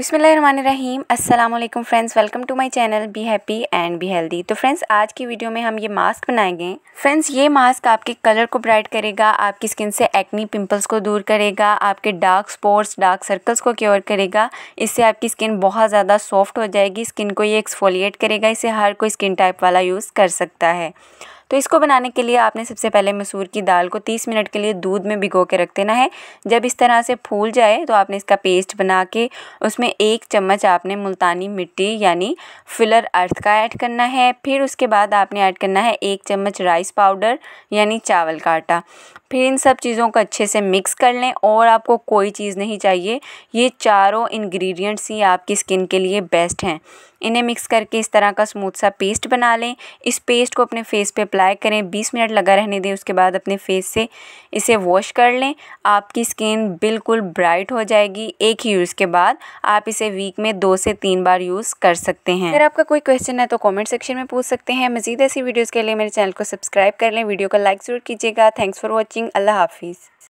बिसमीम अस्सलाम वालेकुम friends welcome to my channel be happy and be healthy तो फ्रेंड्स आज की वीडियो में हम ये मास्क बनाएंगे फ्रेंड्स ये मास्क आपके कलर को ब्राइट करेगा आपकी स्किन से एक्नी पिंपल्स को दूर करेगा आपके डार्क स्पॉट्स डार्क सर्कल्स को क्योर करेगा इससे आपकी स्किन बहुत ज़्यादा सॉफ्ट हो जाएगी स्किन को ये एक्सफोलिएट करेगा इसे हर कोई स्किन टाइप वाला यूज़ कर सकता है तो इसको बनाने के लिए आपने सबसे पहले मसूर की दाल को तीस मिनट के लिए दूध में भिगो के रख देना है जब इस तरह से फूल जाए तो आपने इसका पेस्ट बना के उसमें एक चम्मच आपने मुल्तानी मिट्टी यानी फिलर अर्थ का ऐड करना है फिर उसके बाद आपने ऐड करना है एक चम्मच राइस पाउडर यानी चावल का आटा फिर इन सब चीज़ों को अच्छे से मिक्स कर लें और आपको कोई चीज़ नहीं चाहिए ये चारों इंग्रेडिएंट्स ही आपकी स्किन के लिए बेस्ट हैं इन्हें मिक्स करके इस तरह का स्मूथ सा पेस्ट बना लें इस पेस्ट को अपने फेस पे अप्लाई अप्लाई करें बीस मिनट लगा रहने दें उसके बाद अपने फेस से इसे वॉश कर लें आपकी स्किन बिल्कुल ब्राइट हो जाएगी एक ही यूज़ के बाद आप इसे वीक में दो से तीन बार यूज़ कर सकते हैं अगर आपका कोई क्वेश्चन है तो कॉमेंट सेक्शन में पूछ सकते हैं मजीद ऐसी वीडियोज़ के लिए मेरे चैनल को सब्सक्राइब कर लें वीडियो को लाइक ज़रूर कीजिएगा थैंक्स फॉर वॉचिंग अल्लाह हाफिज़